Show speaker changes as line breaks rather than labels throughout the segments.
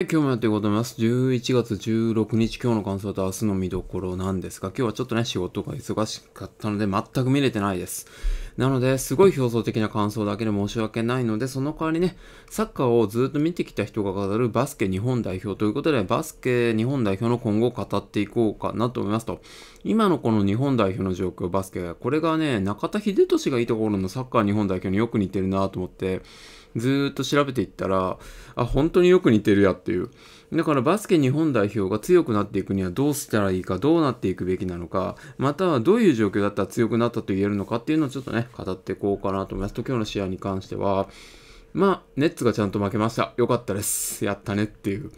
今日もやっていこうと思います。11月16日、今日の感想と明日の見どころなんですが、今日はちょっとね、仕事が忙しかったので、全く見れてないです。なので、すごい表層的な感想だけで申し訳ないので、その代わりね、サッカーをずっと見てきた人が語るバスケ日本代表ということで、バスケ日本代表の今後を語っていこうかなと思いますと、今のこの日本代表の状況、バスケ、これがね、中田秀俊がいいところのサッカー日本代表によく似てるなと思って、ずっと調べていったら、あ、本当によく似てるやっていう。だからバスケ日本代表が強くなっていくにはどうしたらいいか、どうなっていくべきなのか、またはどういう状況だったら強くなったと言えるのかっていうのをちょっとね、語っていこうかなと思います。と今日の試合に関しては、まあ、ネッツがちゃんと負けました。よかったです。やったねっていう。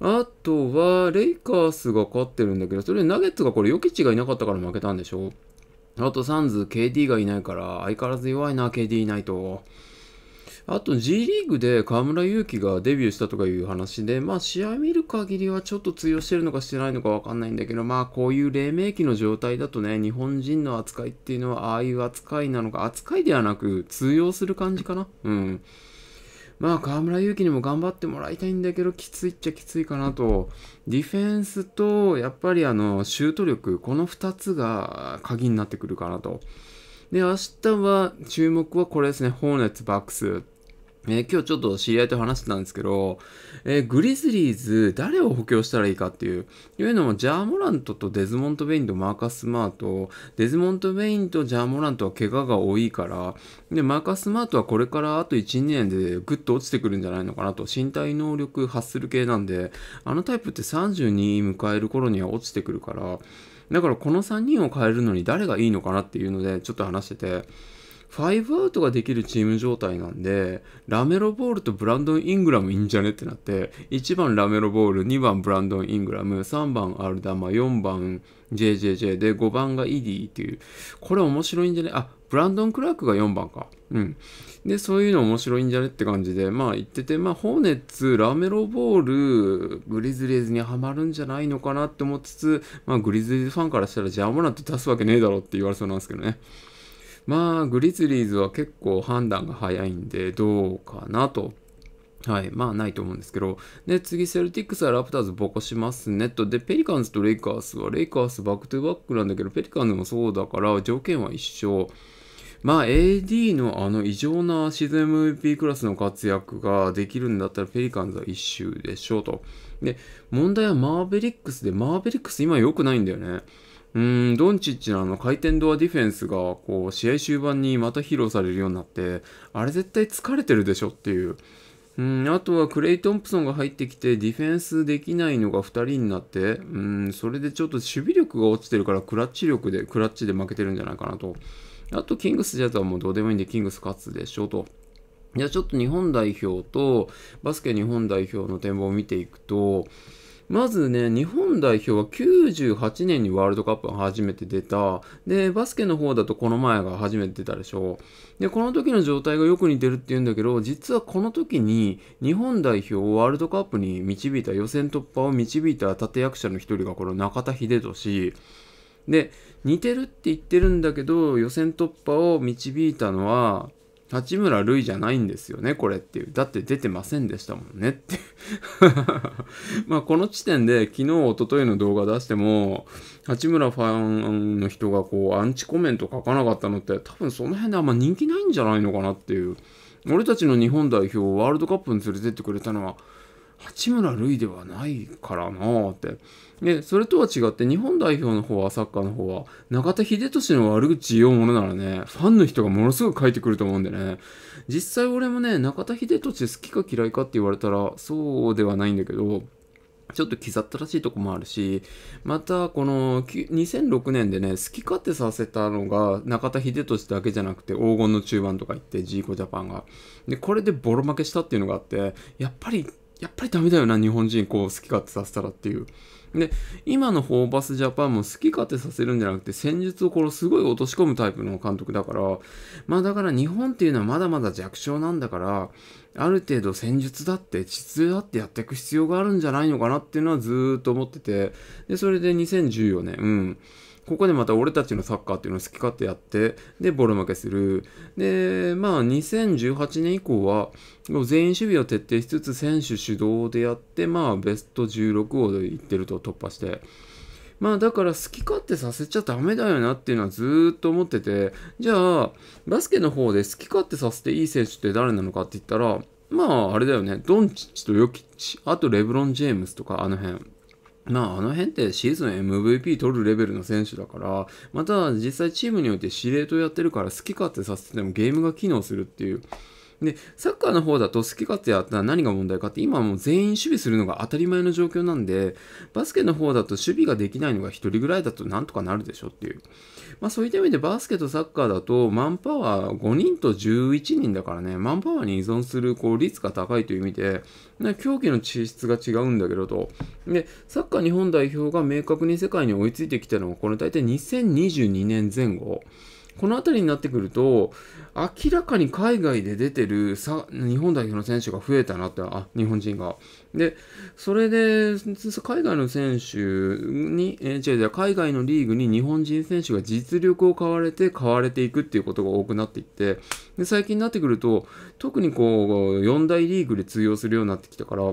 あとは、レイカースが勝ってるんだけど、それナゲッツがこれ、ヨキチがいなかったから負けたんでしょあと、サンズ、KD がいないから、相変わらず弱いな、KD いないと。あと G リーグで河村勇輝がデビューしたとかいう話で、まあ試合見る限りはちょっと通用してるのかしてないのかわかんないんだけど、まあこういう黎明期の状態だとね、日本人の扱いっていうのはああいう扱いなのか、扱いではなく通用する感じかな。うん。まあ河村勇輝にも頑張ってもらいたいんだけど、きついっちゃきついかなと。ディフェンスと、やっぱりあの、シュート力、この2つが鍵になってくるかなと。で、明日は、注目はこれですね、ホーネッツ、バックス。えー、今日ちょっと知り合いと話してたんですけど、えー、グリズリーズ、誰を補強したらいいかっていう。いうのも、ジャーモラントとデズモント・ベインとマーカス・スマート、デズモント・ベインとジャーモラントは怪我が多いから、で、マーカス・スマートはこれからあと1、2年でぐっと落ちてくるんじゃないのかなと、身体能力発する系なんで、あのタイプって32迎える頃には落ちてくるから、だからこの3人を変えるのに誰がいいのかなっていうので、ちょっと話してて、5アウトができるチーム状態なんで、ラメロボールとブランドン・イングラムいいんじゃねってなって、1番ラメロボール、2番ブランドン・イングラム、3番アルダマ、4番 JJJ で5番がイディっていう、これ面白いんじゃねあ、ブランドン・クラークが4番か。うん。で、そういうの面白いんじゃねって感じで、まあ言ってて、まあ、ホーネッツ、ラメロボール、グリズリーズにはまるんじゃないのかなって思いつつ、まあ、グリズリーズファンからしたら、ジャーモって出すわけねえだろって言われそうなんですけどね。まあ、グリズリーズは結構判断が早いんで、どうかなと。はい。まあ、ないと思うんですけど。で、次、セルティックスはラプターズボコしますねと。で、ペリカンズとレイカーズは、レイカーズバックトゥバックなんだけど、ペリカンズもそうだから、条件は一緒。まあ、AD のあの異常なシーズン MVP クラスの活躍ができるんだったら、ペリカンズは一周でしょうと。で、問題はマーベリックスで、マーベリックス今良くないんだよね。うーん、ドンチッチのあの回転ドアディフェンスが、こう、試合終盤にまた披露されるようになって、あれ絶対疲れてるでしょっていう。うん、あとはクレイ・トンプソンが入ってきて、ディフェンスできないのが2人になって、うん、それでちょっと守備力が落ちてるから、クラッチ力で、クラッチで負けてるんじゃないかなと。あと、キングスジャズはもうどうでもいいんで、キングス勝つでしょうと。じゃあちょっと日本代表と、バスケ日本代表の展望を見ていくと、まずね、日本代表は98年にワールドカップが初めて出た。で、バスケの方だとこの前が初めて出たでしょう。で、この時の状態がよく似てるって言うんだけど、実はこの時に日本代表をワールドカップに導いた、予選突破を導いた立役者の一人がこの中田秀俊。で、似てるって言ってるんだけど、予選突破を導いたのは、八村塁じゃないんですよね、これっていう。だって出てませんでしたもんねって まあこの時点で昨日、おとといの動画出しても、八村ファンの人がこうアンチコメント書かなかったのって多分その辺であんま人気ないんじゃないのかなっていう。俺たちの日本代表をワールドカップに連れてってくれたのは八村塁ではないからなぁって。で、それとは違って、日本代表の方は、サッカーの方は、中田秀俊の悪口言おうものならね、ファンの人がものすごく書いてくると思うんでね、実際俺もね、中田秀俊好きか嫌いかって言われたら、そうではないんだけど、ちょっと刻ったらしいとこもあるし、またこの2006年でね、好き勝手させたのが中田秀俊だけじゃなくて黄金の中盤とか言って、ジーコジャパンが。で、これでボロ負けしたっていうのがあって、やっぱりやっぱりダメだよな、日本人こう好き勝手させたらっていう。で、今のホーバスジャパンも好き勝手させるんじゃなくて戦術をこのすごい落とし込むタイプの監督だから、まあだから日本っていうのはまだまだ弱小なんだから、ある程度戦術だって序だってやっていく必要があるんじゃないのかなっていうのはずーっと思ってて、で、それで2014年、うん。ここでまた俺たちのサッカーっていうのを好き勝手やって、で、ボロ負けする。で、まあ、2018年以降は、全員守備を徹底しつつ、選手主導でやって、まあ、ベスト16をいってると突破して。まあだから好き勝手させちゃダメだよなっていうのはずっと思ってて、じゃあ、バスケの方で好き勝手させていい選手って誰なのかって言ったら、まああれだよね、ドンチッチとヨキッチ、あとレブロン・ジェームスとかあの辺。まあ、あの辺ってシーズン MVP 取るレベルの選手だから、また実際チームにおいて司令塔やってるから好き勝手させてでもゲームが機能するっていうで、サッカーの方だと好き勝手やったら何が問題かって、今はもう全員守備するのが当たり前の状況なんで、バスケの方だと守備ができないのが1人ぐらいだとなんとかなるでしょっていう。まあそういった意味でバスケとサッカーだと、マンパワー5人と11人だからね、マンパワーに依存するこう率が高いという意味で、競技の地質が違うんだけどと。で、サッカー日本代表が明確に世界に追いついてきたのは、これ大体2022年前後。この辺りになってくると、明らかに海外で出てるさ日本代表の選手が増えたなって、あ、日本人が。で、それで、海外の選手に、えー、違う違う、海外のリーグに日本人選手が実力を買われて、買われていくっていうことが多くなっていって、で最近になってくると、特にこう、4大リーグで通用するようになってきたから、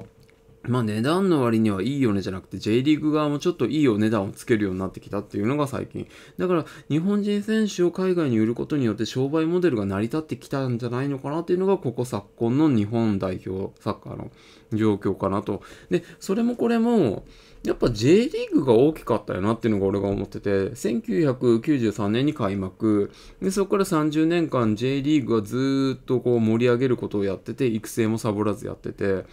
まあ値段の割にはいいよねじゃなくて J リーグ側もちょっといいお値段をつけるようになってきたっていうのが最近。だから日本人選手を海外に売ることによって商売モデルが成り立ってきたんじゃないのかなっていうのがここ昨今の日本代表サッカーの状況かなと。で、それもこれもやっぱ J リーグが大きかったよなっていうのが俺が思ってて、1993年に開幕、でそこから30年間 J リーグはずっとこう盛り上げることをやってて、育成もサボらずやってて、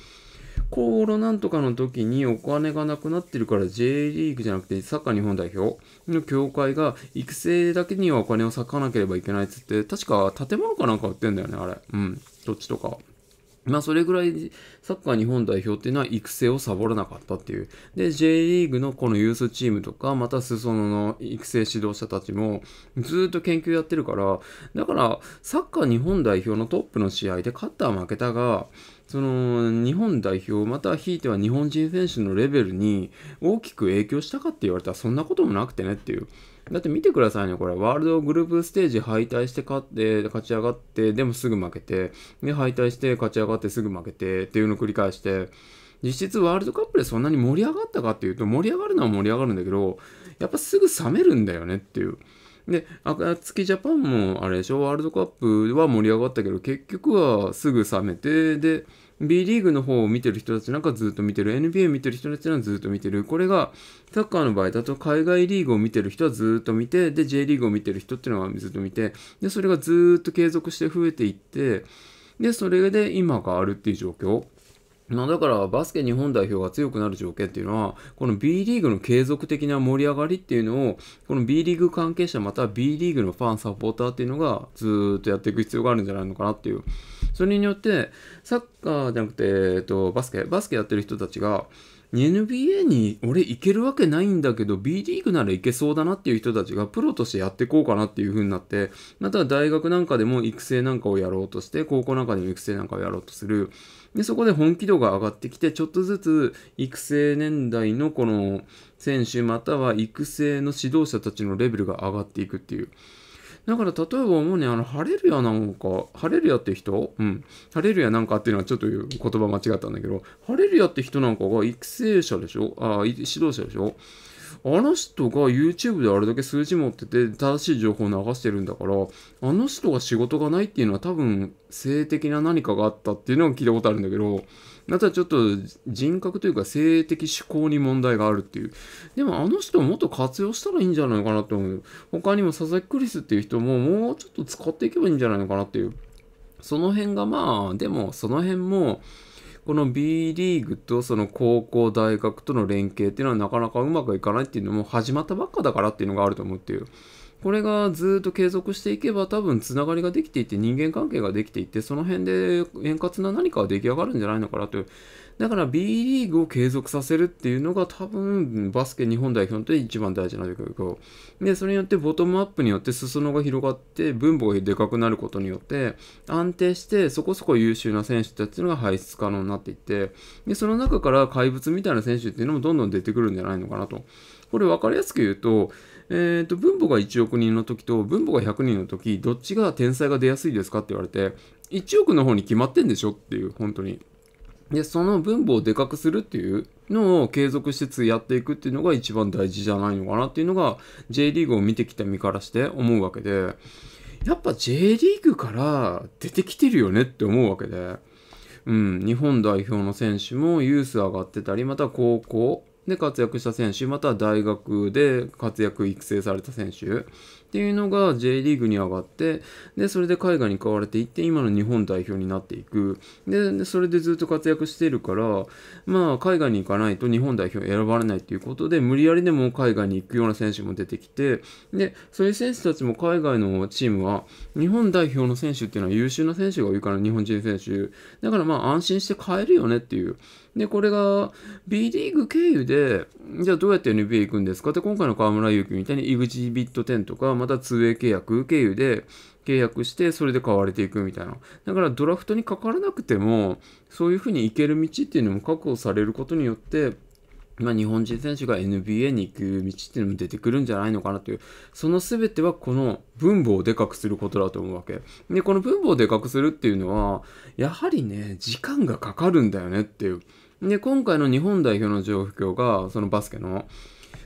コロなんとかの時にお金がなくなってるから J リーグじゃなくてサッカー日本代表の協会が育成だけにはお金を割かなければいけないっつって、確か建物かなんか売ってんだよね、あれ。うん。どっちとか。まあ、それぐらいサッカー日本代表っていうのは育成をサボらなかったっていう。で、J リーグのこのユースチームとか、また裾野の育成指導者たちもずっと研究やってるから、だからサッカー日本代表のトップの試合で勝った負けたが、その日本代表またひいては日本人選手のレベルに大きく影響したかって言われたらそんなこともなくてねっていう。だって見てくださいね、これ。ワールドグループステージ敗退して勝って、勝ち上がって、でもすぐ負けて、で、敗退して勝ち上がってすぐ負けてっていうのを繰り返して、実質ワールドカップでそんなに盛り上がったかっていうと、盛り上がるのは盛り上がるんだけど、やっぱすぐ冷めるんだよねっていう。で、あつきジャパンもあれでしょ、ワールドカップは盛り上がったけど、結局はすぐ冷めて、で、B リーグの方を見てる人たちなんかずっと見てる、NBA 見てる人たちはずっと見てる、これがサッカーの場合だと海外リーグを見てる人はずっと見て、で、J リーグを見てる人っていうのはずっと見て、で、それがずっと継続して増えていって、で、それで今があるっていう状況。まあだからバスケ日本代表が強くなる条件っていうのは、この B リーグの継続的な盛り上がりっていうのを、この B リーグ関係者または B リーグのファン、サポーターっていうのがずっとやっていく必要があるんじゃないのかなっていう。それによって、サッカーじゃなくて、えっと、バスケ、バスケやってる人たちが、NBA に俺行けるわけないんだけど B リーグなら行けそうだなっていう人たちがプロとしてやっていこうかなっていう風になってまた大学なんかでも育成なんかをやろうとして高校なんかでも育成なんかをやろうとするでそこで本気度が上がってきてちょっとずつ育成年代のこの選手または育成の指導者たちのレベルが上がっていくっていうだから例えば思うね、あの、ハレルヤなんか、ハレルヤって人うん。ハレルヤなんかっていうのはちょっと言葉間違ったんだけど、ハレルヤって人なんかが育成者でしょあ、指導者でしょあの人が YouTube であれだけ数字持ってて正しい情報を流してるんだから、あの人が仕事がないっていうのは多分性的な何かがあったっていうのを聞いたことあるんだけど、またちょっと人格というか性的思考に問題があるっていう。でもあの人をもっと活用したらいいんじゃないかなと思う。他にも佐々木クリスっていう人ももうちょっと使っていけばいいんじゃないのかなっていう。その辺がまあ、でもその辺も、この B リーグとその高校、大学との連携っていうのはなかなかうまくいかないっていうのも始まったばっかだからっていうのがあると思ってう。これがずっと継続していけば多分つながりができていって人間関係ができていってその辺で円滑な何かが出来上がるんじゃないのかなというだから B リーグを継続させるっていうのが多分バスケ日本代表のと一番大事な状況でそれによってボトムアップによって裾野が広がって分母がでかくなることによって安定してそこそこ優秀な選手たちのが排出可能になっていってでその中から怪物みたいな選手っていうのもどんどん出てくるんじゃないのかなとこれ分かりやすく言うとえっ、ー、と、分母が1億人の時と分母が100人の時、どっちが天才が出やすいですかって言われて、1億の方に決まってんでしょっていう、本当に。で、その分母をでかくするっていうのを継続しつつやっていくっていうのが一番大事じゃないのかなっていうのが J リーグを見てきた身からして思うわけで、やっぱ J リーグから出てきてるよねって思うわけで、うん、日本代表の選手もユース上がってたり、また高校、で活躍した選手、または大学で活躍育成された選手っていうのが J リーグに上がって、で、それで海外に買われていって、今の日本代表になっていく。で、それでずっと活躍しているから、まあ、海外に行かないと日本代表選ばれないということで、無理やりでも海外に行くような選手も出てきて、で、そういう選手たちも海外のチームは、日本代表の選手っていうのは優秀な選手が多いから、日本人選手。だからまあ、安心して買えるよねっていう。で、これが B リーグ経由で、じゃあどうやって NBA 行くんですかって、今回の河村勇輝みたいに e グジビット10とか、また 2way 契約経由で契約して、それで買われていくみたいな。だからドラフトにかからなくても、そういうふうに行ける道っていうのも確保されることによって、まあ、日本人選手が NBA に行く道っていうのも出てくるんじゃないのかなという、その全てはこの分母をでかくすることだと思うわけ。で、この分母をでかくするっていうのは、やはりね、時間がかかるんだよねっていう。で、今回の日本代表の状況が、そのバスケの、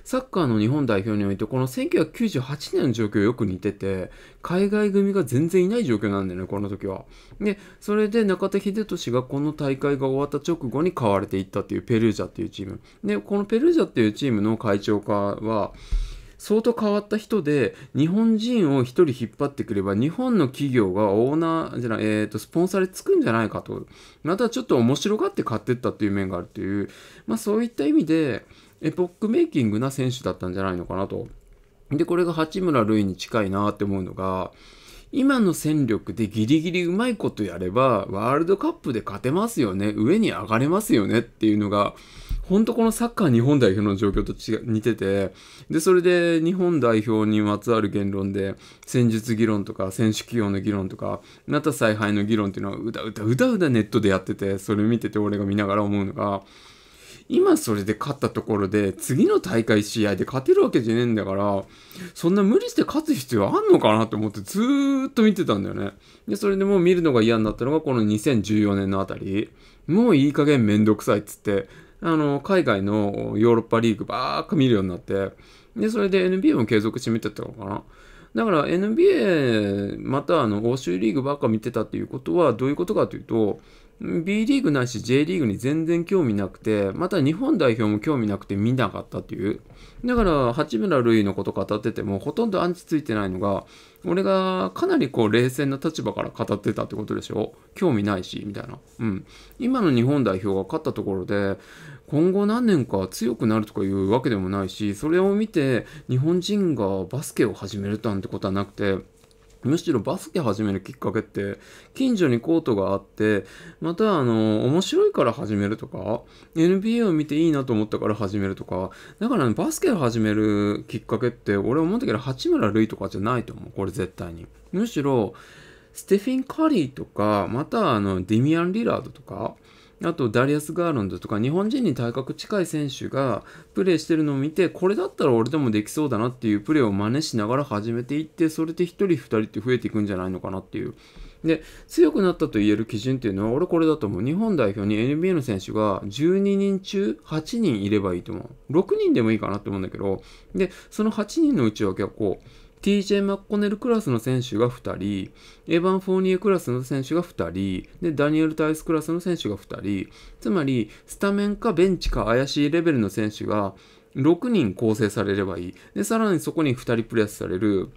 サッカーの日本代表において、この1998年の状況よく似てて、海外組が全然いない状況なんだよね、この時は。で、それで中田秀俊がこの大会が終わった直後に買われていったっていうペルージャっていうチーム。で、このペルージャっていうチームの会長化は、相当変わった人で、日本人を一人引っ張ってくれば、日本の企業がオーナー、じゃない、えっ、ー、と、スポンサーでつくんじゃないかと。またちょっと面白がって買ってったっていう面があるという、まあそういった意味で、エポックメイキングな選手だったんじゃないのかなと。で、これが八村塁に近いなって思うのが、今の戦力でギリギリうまいことやれば、ワールドカップで勝てますよね、上に上がれますよねっていうのが、ほんとこのサッカー日本代表の状況と似てて、で、それで日本代表にまつわる言論で、戦術議論とか、選手起用の議論とか、なた采配の議論っていうのは、うだうだうだうだネットでやってて、それ見てて俺が見ながら思うのが、今それで勝ったところで、次の大会試合で勝てるわけじゃねえんだから、そんな無理して勝つ必要あんのかなって思ってずーっと見てたんだよね。で、それでもう見るのが嫌になったのがこの2014年のあたり、もういい加減めんどくさいっつって、あの、海外のヨーロッパリーグばーっか見るようになって、で、それで NBA も継続して見てたのかな。だから NBA またあの欧州リーグばっか見てたっていうことはどういうことかというと B リーグないし J リーグに全然興味なくて、また日本代表も興味なくて見なかったっていう。だから、八村塁のこと語ってても、ほとんどアンチついてないのが、俺がかなりこう冷静な立場から語ってたってことでしょ興味ないし、みたいな。うん。今の日本代表が勝ったところで、今後何年か強くなるとかいうわけでもないし、それを見て日本人がバスケを始めるなんてことはなくて、むしろバスケ始めるきっかけって、近所にコートがあって、またあの、面白いから始めるとか、NBA を見ていいなと思ったから始めるとか、だから、ね、バスケを始めるきっかけって、俺思ったけど、八村塁とかじゃないと思う。これ絶対に。むしろ、ステフィン・カリーとか、またあの、ディミアン・リラードとか、あとダリアス・ガーランドとか日本人に体格近い選手がプレーしてるのを見てこれだったら俺でもできそうだなっていうプレーを真似しながら始めていってそれで1人2人って増えていくんじゃないのかなっていう。で強くなったと言える基準っていうのは俺これだと思う日本代表に NBA の選手が12人中8人いればいいと思う6人でもいいかなって思うんだけどでその8人の内訳はこう TJ マッコネルクラスの選手が2人、エヴァン・フォーニエクラスの選手が2人、で、ダニエル・タイスクラスの選手が2人、つまり、スタメンかベンチか怪しいレベルの選手が6人構成されればいい。で、さらにそこに2人プレスされる。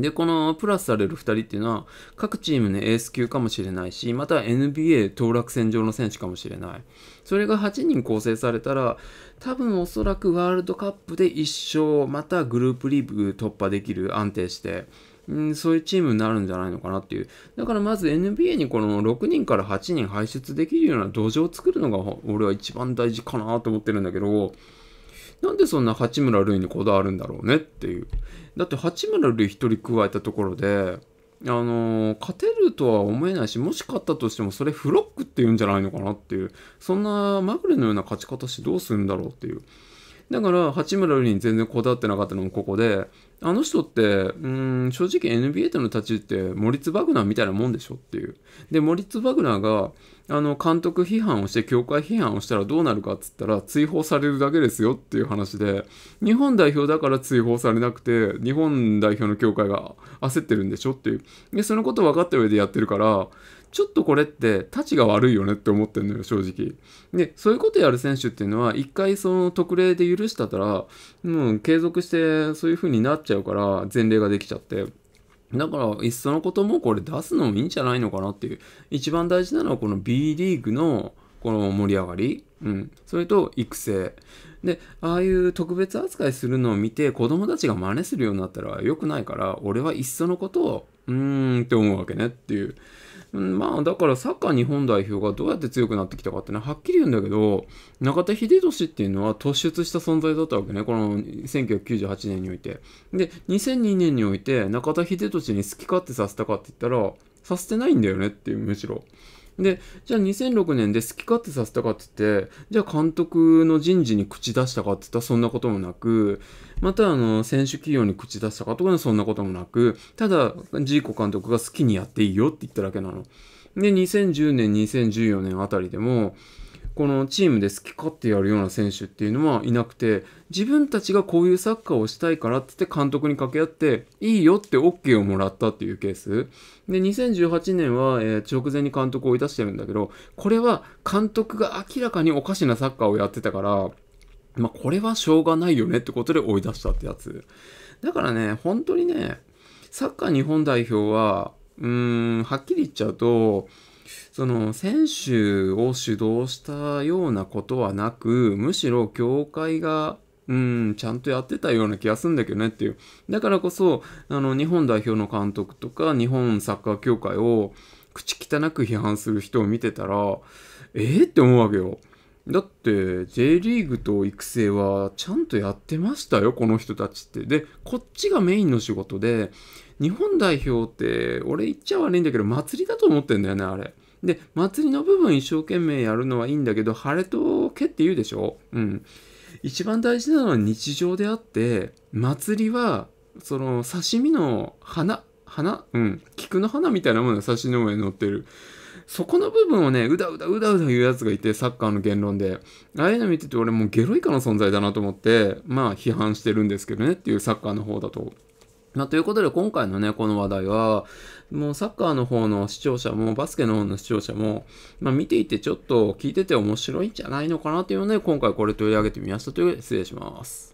で、このプラスされる2人っていうのは、各チームのエース級かもしれないし、また NBA 当落戦上の選手かもしれない。それが8人構成されたら、多分おそらくワールドカップで1勝、またグループリーグ突破できる、安定して、うん、そういうチームになるんじゃないのかなっていう。だからまず NBA にこの6人から8人排出できるような土壌を作るのが、俺は一番大事かなと思ってるんだけど、なんでそんな八村塁にこだわるんだろうねっていう。だって八村塁1人加えたところで、あのー、勝てるとは思えないし、もし勝ったとしてもそれフロックって言うんじゃないのかなっていう、そんなまぐれのような勝ち方してどうするんだろうっていう。だから八村塁に全然こだわってなかったのもここであの人ってうん正直 NBA との立ち位置ってモリッツ・バグナーみたいなもんでしょっていうでモリッツ・バグナーがあの監督批判をして協会批判をしたらどうなるかっつったら追放されるだけですよっていう話で日本代表だから追放されなくて日本代表の協会が焦ってるんでしょっていうでそのこと分かった上でやってるからちょっとこれってたちが悪いよねって思ってんのよ正直でそういうことやる選手っていうのは一回その特例で許したたらもう継続してそういう風になっちゃうから前例ができちゃってだから、いっそのこともこれ出すのもいいんじゃないのかなっていう。一番大事なのはこの B リーグのこの盛り上がり。うん。それと育成。で、ああいう特別扱いするのを見て子供たちが真似するようになったら良くないから、俺はいっそのことを、うーんって思うわけねっていう。まあだからサッカー日本代表がどうやって強くなってきたかってねはっきり言うんだけど中田英寿っていうのは突出した存在だったわけねこの1998年においてで2002年において中田英寿に好き勝手させたかって言ったらさせてないんだよねっていうむしろ。で、じゃあ2006年で好き勝手させたかって言って、じゃあ監督の人事に口出したかって言ったらそんなこともなく、またあの、選手企業に口出したかとかそんなこともなく、ただ、ジーコ監督が好きにやっていいよって言っただけなの。で、2010年、2014年あたりでも、このチームで好き勝手やるような選手っていうのはいなくて自分たちがこういうサッカーをしたいからって言って監督に掛け合っていいよって OK をもらったっていうケースで2018年は、えー、直前に監督を追い出してるんだけどこれは監督が明らかにおかしなサッカーをやってたからまあ、これはしょうがないよねってことで追い出したってやつだからね本当にねサッカー日本代表はうーんはっきり言っちゃうとその選手を主導したようなことはなくむしろ協会がうんちゃんとやってたような気がするんだけどねっていうだからこそあの日本代表の監督とか日本サッカー協会を口汚く批判する人を見てたらえー、って思うわけよだって J リーグと育成はちゃんとやってましたよこの人たちってでこっちがメインの仕事で日本代表って俺言っちゃ悪いんだけど祭りだと思ってんだよねあれで、祭りの部分一生懸命やるのはいいんだけど、晴れとけって言うでしょうん。一番大事なのは日常であって、祭りは、その刺身の花、花うん。菊の花みたいなものが刺身の上に乗ってる。そこの部分をね、うだうだうだうだ言うやつがいて、サッカーの言論で。ああいうの見てて、俺もうゲロ以下の存在だなと思って、まあ批判してるんですけどねっていうサッカーの方だと。まあ、ということで今回のね、この話題は、もうサッカーの方の視聴者も、バスケの方の視聴者も、まあ、見ていてちょっと聞いてて面白いんじゃないのかなというので、今回これ取り上げてみましたという失礼します。